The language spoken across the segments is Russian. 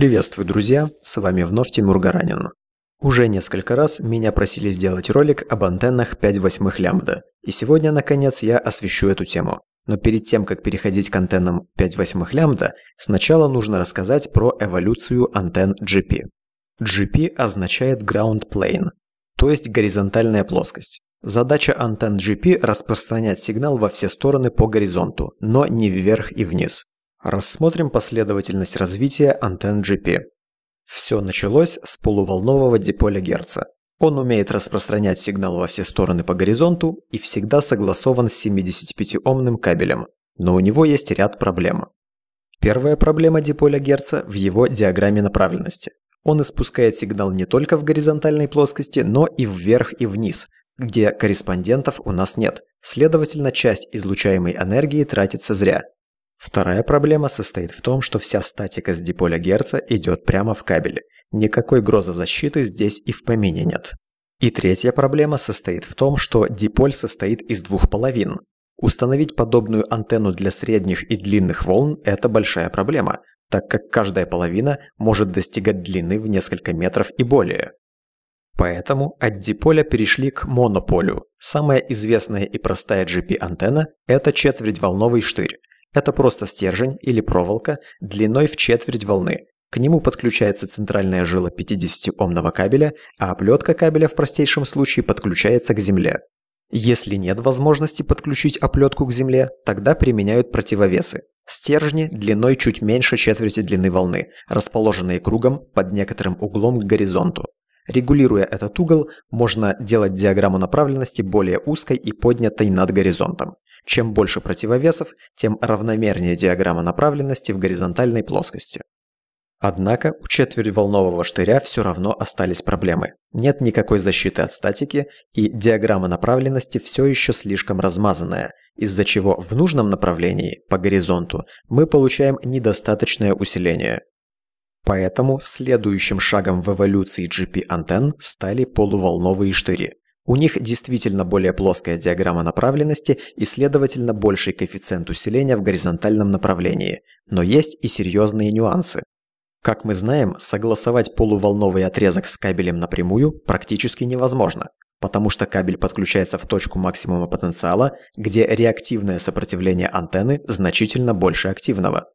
Приветствую, друзья! С вами вновь Тимур Гаранин. Уже несколько раз меня просили сделать ролик об антеннах 5 восьмых лямбда, и сегодня, наконец, я освещу эту тему. Но перед тем, как переходить к антеннам 5 восьмых лямбда, сначала нужно рассказать про эволюцию антенн GP. GP означает ground plane, то есть горизонтальная плоскость. Задача антенн GP – распространять сигнал во все стороны по горизонту, но не вверх и вниз. Рассмотрим последовательность развития антенн GP. Все началось с полуволнового диполя Герца. Он умеет распространять сигнал во все стороны по горизонту и всегда согласован с 75-омным кабелем, но у него есть ряд проблем. Первая проблема диполя Герца в его диаграмме направленности. Он испускает сигнал не только в горизонтальной плоскости, но и вверх и вниз, где корреспондентов у нас нет, следовательно, часть излучаемой энергии тратится зря – Вторая проблема состоит в том, что вся статика с диполя Герца идет прямо в кабеле. Никакой грозозащиты здесь и в помине нет. И третья проблема состоит в том, что диполь состоит из двух половин. Установить подобную антенну для средних и длинных волн – это большая проблема, так как каждая половина может достигать длины в несколько метров и более. Поэтому от диполя перешли к монополю. Самая известная и простая GP-антенна – это четверть четвертьволновый штырь. Это просто стержень или проволока длиной в четверть волны. К нему подключается центральная жила 50-омного кабеля, а оплетка кабеля в простейшем случае подключается к земле. Если нет возможности подключить оплетку к земле, тогда применяют противовесы. Стержни длиной чуть меньше четверти длины волны, расположенные кругом под некоторым углом к горизонту. Регулируя этот угол, можно делать диаграмму направленности более узкой и поднятой над горизонтом. Чем больше противовесов, тем равномернее диаграмма направленности в горизонтальной плоскости. Однако у четвертьволнового штыря все равно остались проблемы. Нет никакой защиты от статики, и диаграмма направленности все еще слишком размазанная, из-за чего в нужном направлении, по горизонту, мы получаем недостаточное усиление. Поэтому следующим шагом в эволюции GP-антенн стали полуволновые штыри – у них действительно более плоская диаграмма направленности и, следовательно, больший коэффициент усиления в горизонтальном направлении, но есть и серьезные нюансы. Как мы знаем, согласовать полуволновый отрезок с кабелем напрямую практически невозможно, потому что кабель подключается в точку максимума потенциала, где реактивное сопротивление антенны значительно больше активного.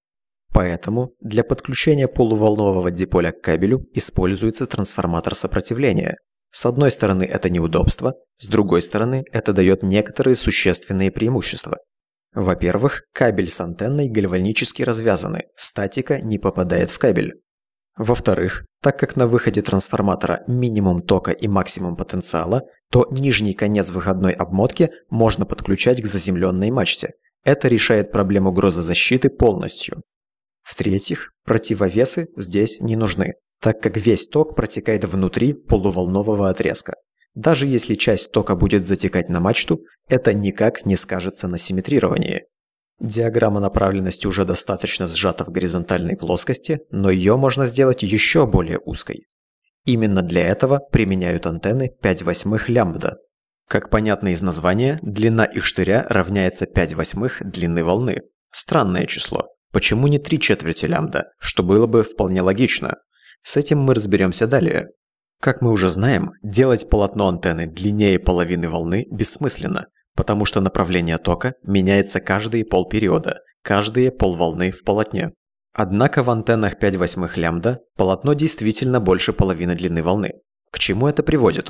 Поэтому для подключения полуволнового диполя к кабелю используется трансформатор сопротивления, с одной стороны, это неудобство, с другой стороны, это дает некоторые существенные преимущества. Во-первых, кабель с антенной гальванически развязаны, статика не попадает в кабель. Во-вторых, так как на выходе трансформатора минимум тока и максимум потенциала, то нижний конец выходной обмотки можно подключать к заземленной мачте. Это решает проблему грозозащиты полностью. В-третьих, противовесы здесь не нужны так как весь ток протекает внутри полуволнового отрезка. Даже если часть тока будет затекать на мачту, это никак не скажется на симметрировании. Диаграмма направленности уже достаточно сжата в горизонтальной плоскости, но ее можно сделать еще более узкой. Именно для этого применяют антенны 5 восьмых лямбда. Как понятно из названия, длина их штыря равняется 5 восьмых длины волны. Странное число. Почему не 3 четверти лямбда, что было бы вполне логично, с этим мы разберемся далее. Как мы уже знаем, делать полотно антенны длиннее половины волны бессмысленно, потому что направление тока меняется каждые полпериода, каждые полволны в полотне. Однако в антеннах 5 восьмых лямбда полотно действительно больше половины длины волны. К чему это приводит?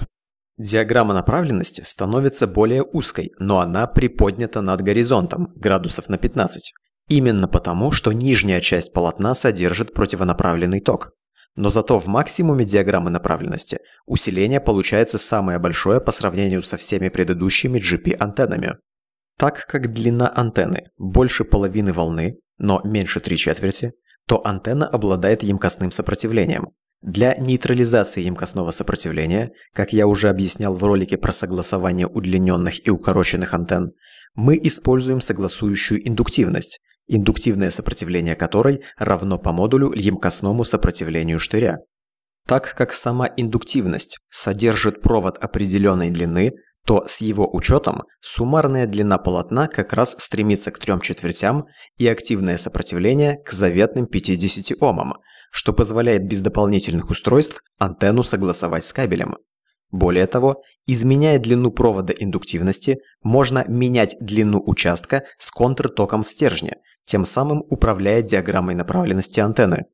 Диаграмма направленности становится более узкой, но она приподнята над горизонтом, градусов на 15. Именно потому, что нижняя часть полотна содержит противонаправленный ток. Но зато в максимуме диаграммы направленности усиление получается самое большое по сравнению со всеми предыдущими GP-антеннами. Так как длина антенны больше половины волны, но меньше три четверти, то антенна обладает емкостным сопротивлением. Для нейтрализации емкостного сопротивления, как я уже объяснял в ролике про согласование удлиненных и укороченных антенн, мы используем согласующую индуктивность, индуктивное сопротивление которой равно по модулю емкостному сопротивлению штыря. Так как сама индуктивность содержит провод определенной длины, то с его учетом суммарная длина полотна как раз стремится к трем четвертям и активное сопротивление к заветным 50 Омам, что позволяет без дополнительных устройств антенну согласовать с кабелем. Более того, изменяя длину провода индуктивности, можно менять длину участка с контртоком в стержне, тем самым управляя диаграммой направленности антенны.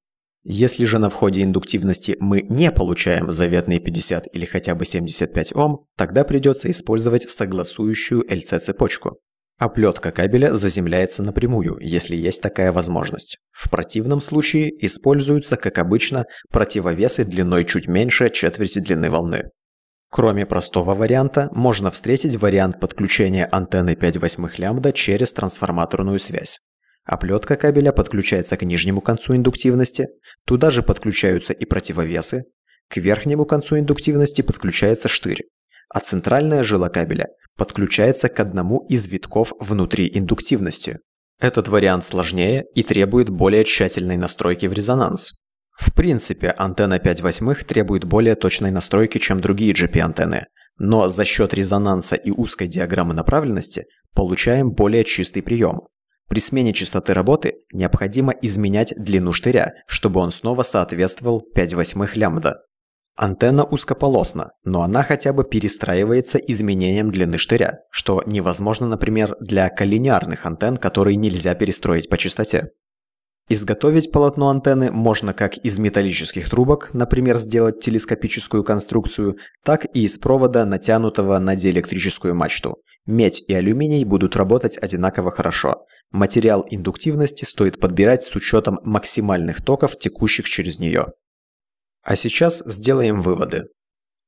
Если же на входе индуктивности мы не получаем заветные 50 или хотя бы 75 Ом, тогда придется использовать согласующую LC-цепочку. Оплетка кабеля заземляется напрямую, если есть такая возможность. В противном случае используются, как обычно, противовесы длиной чуть меньше четверти длины волны. Кроме простого варианта, можно встретить вариант подключения антенны 5 восьмых лямбда через трансформаторную связь. Оплетка а кабеля подключается к нижнему концу индуктивности, туда же подключаются и противовесы, к верхнему концу индуктивности подключается штырь, а центральная жила кабеля подключается к одному из витков внутри индуктивности. Этот вариант сложнее и требует более тщательной настройки в резонанс. В принципе, антенна 5 восьмых требует более точной настройки, чем другие GP-антенны, но за счет резонанса и узкой диаграммы направленности получаем более чистый прием. При смене частоты работы необходимо изменять длину штыря, чтобы он снова соответствовал 5 восьмых лямбда. Антенна узкополосна, но она хотя бы перестраивается изменением длины штыря, что невозможно, например, для коллинеарных антенн, которые нельзя перестроить по частоте. Изготовить полотно антенны можно как из металлических трубок, например, сделать телескопическую конструкцию, так и из провода, натянутого на диэлектрическую мачту. Медь и алюминий будут работать одинаково хорошо. Материал индуктивности стоит подбирать с учетом максимальных токов, текущих через нее. А сейчас сделаем выводы.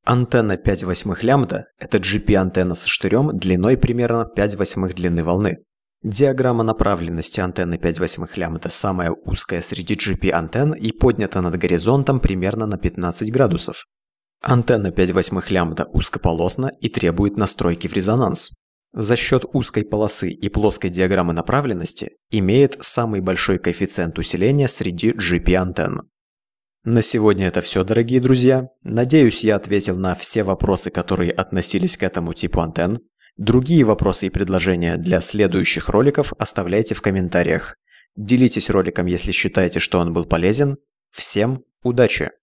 Антенна 5 восьмых лямбда – это GP-антенна со штырем длиной примерно 5 восьмых длины волны. Диаграмма направленности антенны 5 восьмых лямбда самая узкая среди GP-антенн и поднята над горизонтом примерно на 15 градусов. Антенна 5 восьмых лямбда узкополосна и требует настройки в резонанс за счет узкой полосы и плоской диаграммы направленности имеет самый большой коэффициент усиления среди GP-антенн. На сегодня это все, дорогие друзья. Надеюсь, я ответил на все вопросы, которые относились к этому типу антенн. Другие вопросы и предложения для следующих роликов оставляйте в комментариях. Делитесь роликом, если считаете, что он был полезен. Всем удачи!